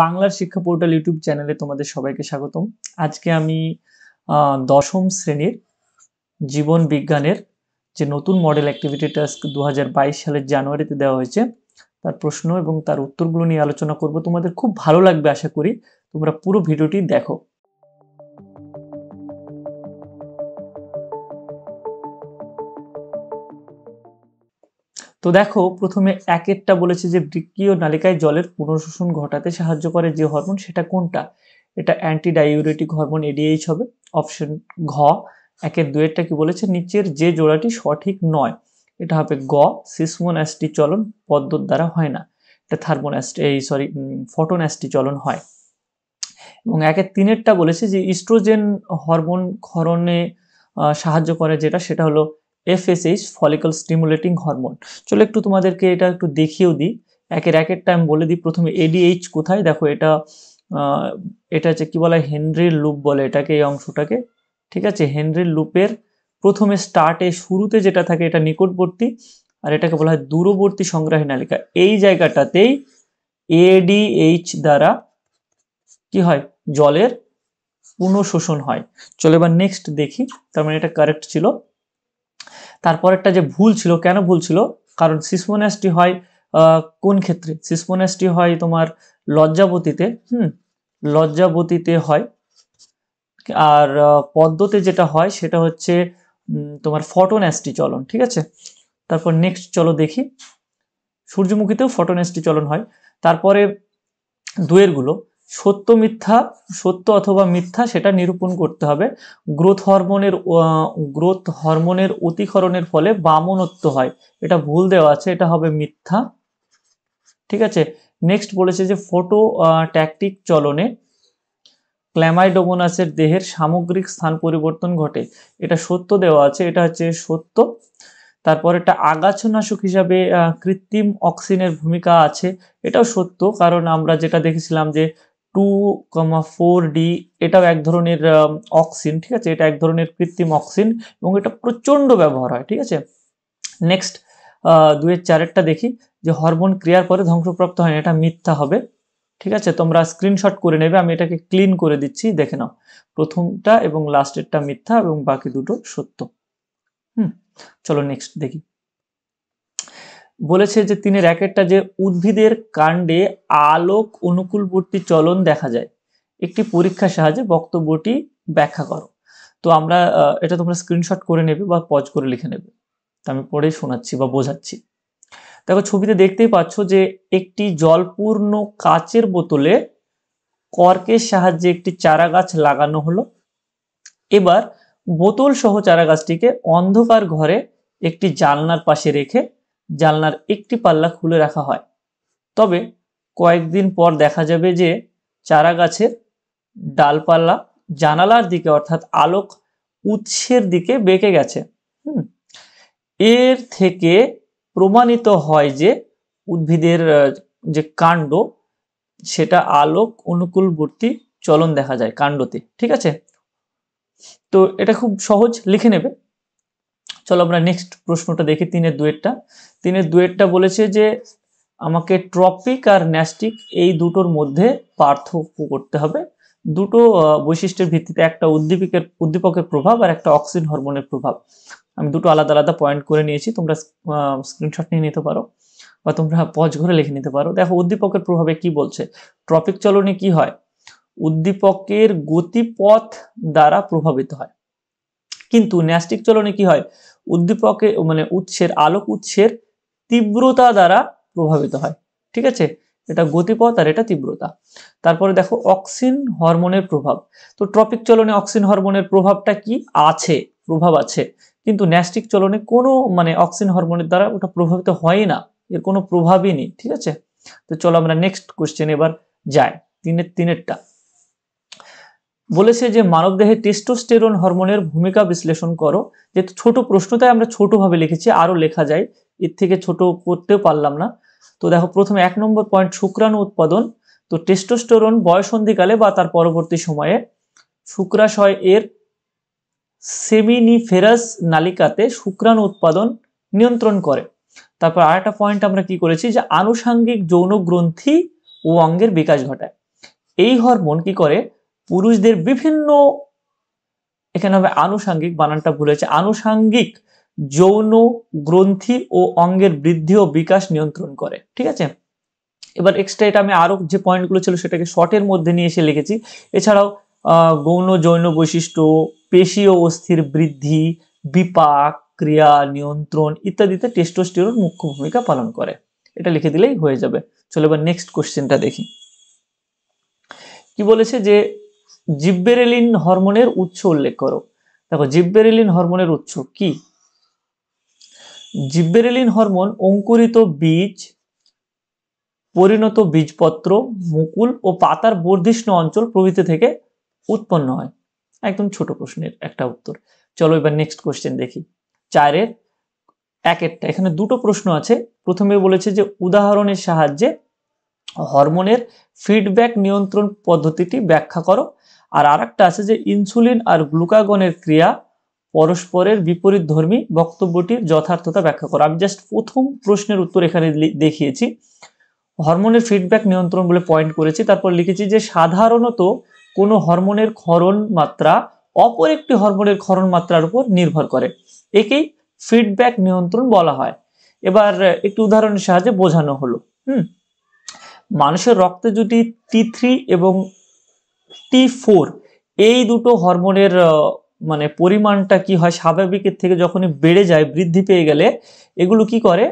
বাংলার শিক্ষা portal YouTube চ্যানেলে তোমাদের সবাইকে স্বাগতম আজকে আমি দশম শ্রেণীর জীবন বিজ্ঞানের যে নতুন মডেল অ্যাক্টিভিটি টাস্ক দু সালের জানুয়ারিতে দেওয়া হয়েছে তার প্রশ্ন এবং তার উত্তরগুলো নিয়ে আলোচনা করব তোমাদের খুব ভালো লাগবে আশা করি তোমরা পুরো ভিডিওটি দেখো তো দেখো প্রথমে একেরটা বলেছে যে বৃক্কীয় নালিকায় জলের পুনঃশোষণ ঘটাতে সাহায্য করে যে হরমোন সেটা কোনটা এটা অ্যান্টি ডাইউরেটিক হরমোন এডিএইচ হবে অপশন ঘ একের দুয়েরটা কি বলেছে নিচের যে জোড়াটি সঠিক নয় এটা হবে গ সিসমোন অ্যাস্টি চলন পদ্মর দ্বারা হয় না এটা থার্মোন অ্যাস্টি এই সরি অ্যাস্টি চলন হয় এবং একের তিনেরটা বলেছে যে ইস্ট্রোজেন হরমোন ক্ষরণে সাহায্য করে যেটা সেটা হলো এফএসএইচ ফলিকল স্টিমুলেটিং হরমোন চলো একটু তোমাদেরকে এটা একটু দেখিয়েও দিই একের একেরটা টাইম বলে দিই প্রথমে এডিএইচ কোথায় দেখো এটা এটা হচ্ছে কী বলা হেনরির লুপ বলে এটাকে এই অংশটাকে ঠিক আছে হেনরির লুপের প্রথমে স্টার্টে শুরুতে যেটা থাকে এটা নিকটবর্তী আর এটাকে বলা হয় দূরবর্তী সংগ্রাহী নালিকা এই জায়গাটাতেই এডিএইচ দ্বারা কি হয় জলের পুনঃশোষণ হয় চলো এবার নেক্সট দেখি তার মানে এটা কারেক্ট ছিল তারপর একটা যে ভুল ছিল কেন ভুল ছিল কারণ সিসমোনাসটি হয় কোন ক্ষেত্রে সিসমোনাসটি হয় তোমার লজ্জাবতীতে হুম লজ্জাবতীতে হয় আর পদ্মতে যেটা হয় সেটা হচ্ছে তোমার ফটোন্যাসটি চলন ঠিক আছে তারপর নেক্সট চলো দেখি সূর্যমুখীতেও ফটোন্যাসটি চলন হয় তারপরে দুয়েরগুলো সত্য মিথ্যা সত্য অথবা মিথ্যা সেটা নিরূপণ করতে হবে গ্রোথ হরমোনের গ্রোথ হরমোনের অতিকরণের ফলে বামনত্ব হয় এটা ভুল দেওয়া আছে এটা হবে মিথ্যা ঠিক আছে নেক্সট বলেছে যে ফটো ট্যাকটিক চলনে ক্ল্যামাইডোমোনাসের দেহের সামগ্রিক স্থান পরিবর্তন ঘটে এটা সত্য দেওয়া আছে এটা হচ্ছে সত্য তারপর এটা আগাছনাশক হিসাবে কৃত্রিম অক্সিনের ভূমিকা আছে এটাও সত্য কারণ আমরা যেটা দেখেছিলাম যে টু কমা ফোর ডি এটাও এক ধরনের অক্সিন ঠিক আছে এটা এক ধরনের কৃত্রিম অক্সিন এবং এটা প্রচণ্ড ব্যবহার হয় ঠিক আছে নেক্সট দুয়ের চারেরটা দেখি যে হরমোন ক্রিয়ার পরে ধ্বংসপ্রাপ্ত হয় এটা মিথ্যা হবে ঠিক আছে তোমরা স্ক্রিনশট করে নেবে আমি এটাকে ক্লিন করে দিচ্ছি দেখে নাও প্রথমটা এবং লাস্টেরটা মিথ্যা এবং বাকি দুটো সত্য হুম চলো নেক্সট দেখি বলেছে যে তিনি র্যাকেটটা যে উদ্ভিদের কাণ্ডে আলোক অনুকূলবর্তী চলন দেখা যায় একটি পরীক্ষার সাহায্যে বক্তব্যটি ব্যাখ্যা করো তো আমরা এটা তোমরা স্ক্রিনশট করে নেবে বা পজ করে লিখে নেবে তা আমি পরে শোনাচ্ছি বা বোঝাচ্ছি দেখো ছবিতে দেখতেই পাচ্ছ যে একটি জলপূর্ণ কাচের বোতলে কর্কের সাহায্যে একটি চারা গাছ লাগানো হলো এবার বোতল সহ চারা গাছটিকে অন্ধকার ঘরে একটি জানলার পাশে রেখে জানলার একটি পাল্লা খুলে রাখা হয় তবে কয়েকদিন পর দেখা যাবে যে চারা গাছের ডালপাল্লা জানালার দিকে অর্থাৎ আলোক উৎসের দিকে বেঁকে গেছে এর থেকে প্রমাণিত হয় যে উদ্ভিদের যে কাণ্ড সেটা আলোক অনুকূলবর্তী চলন দেখা যায় কাণ্ডতে ঠিক আছে তো এটা খুব সহজ লিখে নেবে চলো আমরা নেক্সট প্রশ্নটা দেখি তিনের দুয়েরটা তিনের দুয়েরটা বলেছে যে আমাকে ট্রপিক আর ন্যাস্টিক এই দুটোর মধ্যে পার্থক্য করতে হবে দুটো বৈশিষ্ট্যের ভিত্তিতে একটা উদ্দীপিকের উদ্দীপকের প্রভাব আর একটা অক্সিজেন হরমোনের প্রভাব আমি দুটো আলাদা আলাদা পয়েন্ট করে নিয়েছি তোমরা স্ক্রিনশট নিয়ে নিতে পারো বা তোমরা পজ ঘরে লিখে নিতে পারো দেখো উদ্দীপকের প্রভাবে কি বলছে ট্রপিক চলনে কি হয় উদ্দীপকের গতিপথ দ্বারা প্রভাবিত হয় কিন্তু ন্যাস্টিক চলনে কি হয় উদ্দীপকে মানে উৎসের আলোক উৎসের তীব্রতা দ্বারা প্রভাবিত হয় ঠিক আছে এটা গতিপথ আর এটা তীব্রতা তারপরে দেখো অক্সিন হরমোনের প্রভাব তো ট্রপিক চলনে অক্সিন হরমোনের প্রভাবটা কি আছে প্রভাব আছে কিন্তু ন্যাস্টিক চলনে কোনো মানে অক্সিন হরমোনের দ্বারা ওটা প্রভাবিত হয় না এর কোনো প্রভাবই নেই ঠিক আছে তো চলো আমরা নেক্সট কোশ্চেন এবার যাই তিনের তিনেরটা বলেছে যে মানবদেহে টেস্টোস্টেরন হরমোনের ভূমিকা বিশ্লেষণ করো যেহেতু ছোট প্রশ্ন তাই আমরা ছোটোভাবে লিখেছি আরও লেখা যায় এর থেকে ছোট করতেও পারলাম না তো দেখো প্রথমে এক নম্বর পয়েন্ট শুক্রাণু উৎপাদন তো টেস্টোস্টেরন বয়সন্ধিকালে বা তার পরবর্তী সময়ে শুক্রাশয় এর সেমিনিফেরাস নালিকাতে শুক্রাণু উৎপাদন নিয়ন্ত্রণ করে তারপর আর একটা পয়েন্ট আমরা কি করেছি যে আনুষাঙ্গিক যৌন গ্রন্থি ও অঙ্গের বিকাশ ঘটায় এই হরমোন কি করে পুরুষদের বিভিন্ন এখানে হবে আনুষাঙ্গিক বানানটা ভুল হয়েছে আনুষাঙ্গিক যৌন গ্রন্থি ও অঙ্গের বৃদ্ধি ও বিকাশ নিয়ন্ত্রণ করে ঠিক আছে এবার এক্সট্রা এটা আমি আরো যে পয়েন্টগুলো ছিল সেটাকে শর্টের মধ্যে নিয়ে এসে লিখেছি এছাড়াও গৌণ জৈন বৈশিষ্ট্য পেশি ও অস্থির বৃদ্ধি বিপাক ক্রিয়া নিয়ন্ত্রণ ইত্যাদিতে টেস্টোস্টেরন মুখ্য ভূমিকা পালন করে এটা লিখে দিলেই হয়ে যাবে চলো এবার নেক্সট কোশ্চেনটা দেখি কি বলেছে যে জিব্বেরেলিন হরমোনের উৎস উল্লেখ করো দেখো জিব্বেরেলিন হরমোনের উৎস কি জিব্বেরেলিন হরমোন অঙ্কুরিত বীজ পরিণত বীজপত্র মুকুল ও পাতার বর্ধিষ্ণ অঞ্চল প্রভৃতি থেকে উৎপন্ন হয় একদম ছোট প্রশ্নের একটা উত্তর চলো এবার নেক্সট কোশ্চেন দেখি চারের এক একটা এখানে দুটো প্রশ্ন আছে প্রথমে বলেছে যে উদাহরণের সাহায্যে হরমোনের ফিডব্যাক নিয়ন্ত্রণ পদ্ধতিটি ব্যাখ্যা করো আর আরেকটা আছে যে ইনসুলিন আর গ্লুকাগনের ক্রিয়া পরস্পরের বিপরীত ধর্মী বক্তব্যটির যথার্থতা ব্যাখ্যা করো আমি জাস্ট প্রথম প্রশ্নের উত্তর এখানে দেখিয়েছি হরমোনের ফিডব্যাক নিয়ন্ত্রণ বলে পয়েন্ট করেছি তারপর লিখেছি যে সাধারণত কোনো হরমোনের ক্ষরণ মাত্রা অপর একটি হরমোনের ক্ষরণ মাত্রার উপর নির্ভর করে একেই ফিডব্যাক নিয়ন্ত্রণ বলা হয় এবার একটি উদাহরণের সাহায্যে বোঝানো হলো হুম মানুষের রক্তে যদি টি এবং টি ফোর এই দুটো হরমোনের মানে পরিমাণটা কি হয় স্বাভাবিকের থেকে যখনই বেড়ে যায় বৃদ্ধি পেয়ে গেলে এগুলো কি করে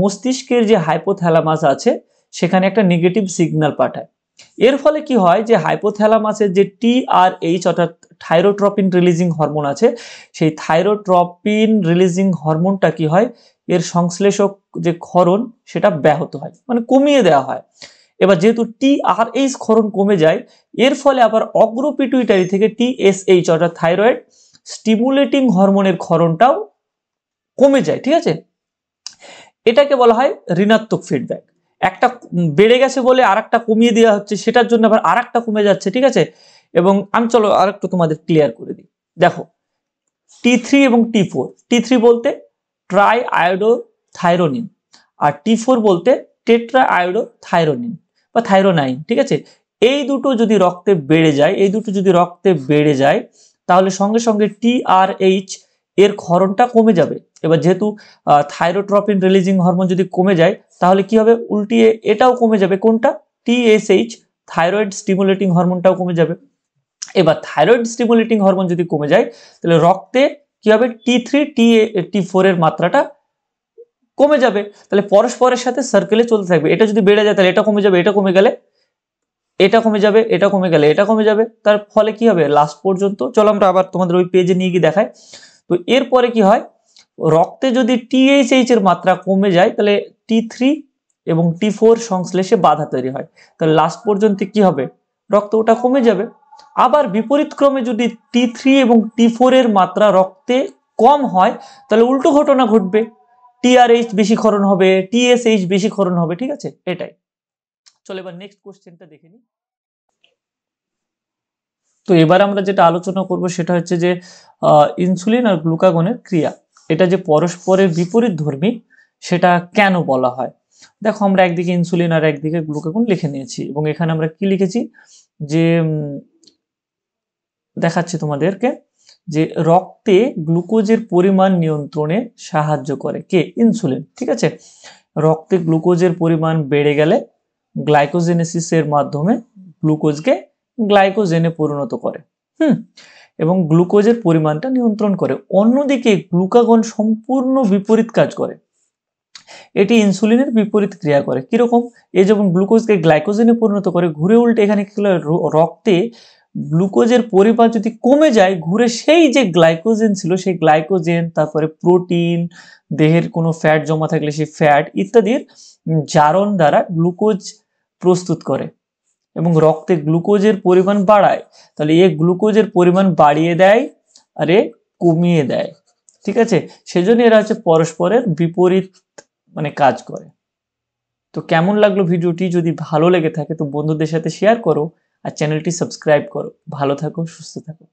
মস্তিষ্কের যে হাইপোথ্যালামাস আছে সেখানে একটা নেগেটিভ সিগন্যাল পাঠায় এর ফলে কি হয় যে হাইপোথ্যালামাসের যে টি আর এইচ অর্থাৎ থাইরোট্রপিন রিলিজিং হরমোন আছে সেই থাইরোট্রপিন রিলিজিং হরমোনটা কি হয় এর সংশ্লেষক যে ক্ষরণ সেটা ব্যাহত হয় মানে কমিয়ে দেওয়া হয় এবার যেহেতু টি আর এইচ ক্ষরণ কমে যায় এর ফলে আবার অগ্রপিটুইটারি থেকে টিএসএইচ অর্থাৎ থাইরয়েড স্টিমুলেটিং হরমোনের ক্ষরণটাও কমে যায় ঠিক আছে এটাকে বলা হয় ঋণাত্মক ফিডব্যাক একটা বেড়ে গেছে বলে আর কমিয়ে দেওয়া হচ্ছে সেটার জন্য আবার আর একটা কমে যাচ্ছে ঠিক আছে এবং আমি চলো আর একটু তোমাদের ক্লিয়ার করে দিই দেখো টি থ্রি এবং টি ফোর টি থ্রি বলতে ট্রাই আয়োডো থাইরোনিন আর টি ফোর বলতে টেট্রা আয়োডো থাইরোনিন বা থাইরোনাইন ঠিক আছে এই দুটো যদি রক্তে বেড়ে যায় এই দুটো যদি রক্তে বেড়ে যায় তাহলে সঙ্গে সঙ্গে টিআরএইচ এর ক্ষরণটা কমে যাবে এবার যেহেতু থাইরোট্রপিন রিলিজিং হরমোন যদি কমে যায় তাহলে কি হবে উল্টিয়ে এটাও কমে যাবে কোনটা টিএসএইচ থাইরয়েড স্টিমুলেটিং হরমোনটাও কমে যাবে এবার থাইরয়েড স্টিমুলেটিং হরমোন যদি কমে যায় তাহলে রক্তে কি হবে টি থ্রি টি এ টি ফোরের মাত্রাটা কমে যাবে তাহলে পরস্পরের সাথে সার্কেলে চলতে থাকবে এটা যদি বেড়ে যায় তাহলে এটা কমে যাবে এটা কমে গেলে এটা কমে যাবে এটা কমে গেলে এটা কমে যাবে তার ফলে কি হবে লাস্ট পর্যন্ত চলো আমরা আবার তোমাদের ওই পেজে নিয়ে গিয়ে দেখাই তো এরপরে কি হয় রক্তে যদি টিএইচএইচ এর মাত্রা কমে যায় তাহলে টি থ্রি এবং টি ফোর সংশ্লেষে বাধা তৈরি হয় তাহলে লাস্ট পর্যন্ত কি হবে রক্ত ওটা কমে যাবে আবার বিপরীত ক্রমে যদি টি থ্রি এবং টি ফোর এর মাত্রা রক্তে কম হয় তাহলে উল্টো ঘটনা ঘটবে টিআরএইচ বেশি ক্ষরণ হবে টিএসএইচ বেশি ক্ষরণ হবে ঠিক আছে এটাই চলো এবার নেক্সট কোশ্চেনটা দেখে নিই তো এবার আমরা যেটা আলোচনা করব সেটা হচ্ছে যে ইনসুলিন আর গ্লুকাগনের ক্রিয়া এটা যে পরস্পরের বিপরীত ধর্মী সেটা কেন বলা হয় দেখো আমরা একদিকে ইনসুলিন আর একদিকে গ্লুকাগন লিখে নিয়েছি এবং এখানে আমরা কি লিখেছি যে দেখাচ্ছি তোমাদেরকে যে রক্তে গ্লুকোজের পরিমাণ নিয়ন্ত্রণে সাহায্য করে কে ইনসুলিন ঠিক আছে রক্তে গ্লুকোজের পরিমাণ বেড়ে গেলে গ্লাইকোজেনেসিসের মাধ্যমে গ্লুকোজকে গ্লাইকোজেনে পরিণত করে হুম এবং গ্লুকোজের পরিমাণটা নিয়ন্ত্রণ করে অন্যদিকে গ্লুকাগন সম্পূর্ণ বিপরীত কাজ করে এটি ইনসুলিনের বিপরীত ক্রিয়া করে কিরকম এ যেমন গ্লুকোজকে গ্লাইকোজেনে পরিণত করে ঘুরে উল্টে এখানে কি রক্তে গ্লুকোজের পরিমাণ যদি কমে যায় ঘুরে সেই যে গ্লাইকোজেন ছিল সেই গ্লাইকোজেন তারপরে প্রোটিন দেহের কোনো ফ্যাট জমা থাকলে সেই ফ্যাট ইত্যাদির জারণ দ্বারা গ্লুকোজ প্রস্তুত করে এবং রক্তে গ্লুকোজের পরিমাণ বাড়ায় তাহলে এ গ্লুকোজের পরিমাণ বাড়িয়ে দেয় আর এ কমিয়ে দেয় ঠিক আছে সেজন্য এরা হচ্ছে পরস্পরের বিপরীত মানে কাজ করে তো কেমন লাগলো ভিডিওটি যদি ভালো লেগে থাকে তো বন্ধুদের সাথে শেয়ার করো আর চ্যানেলটি সাবস্ক্রাইব করো ভালো থাকো সুস্থ থাকো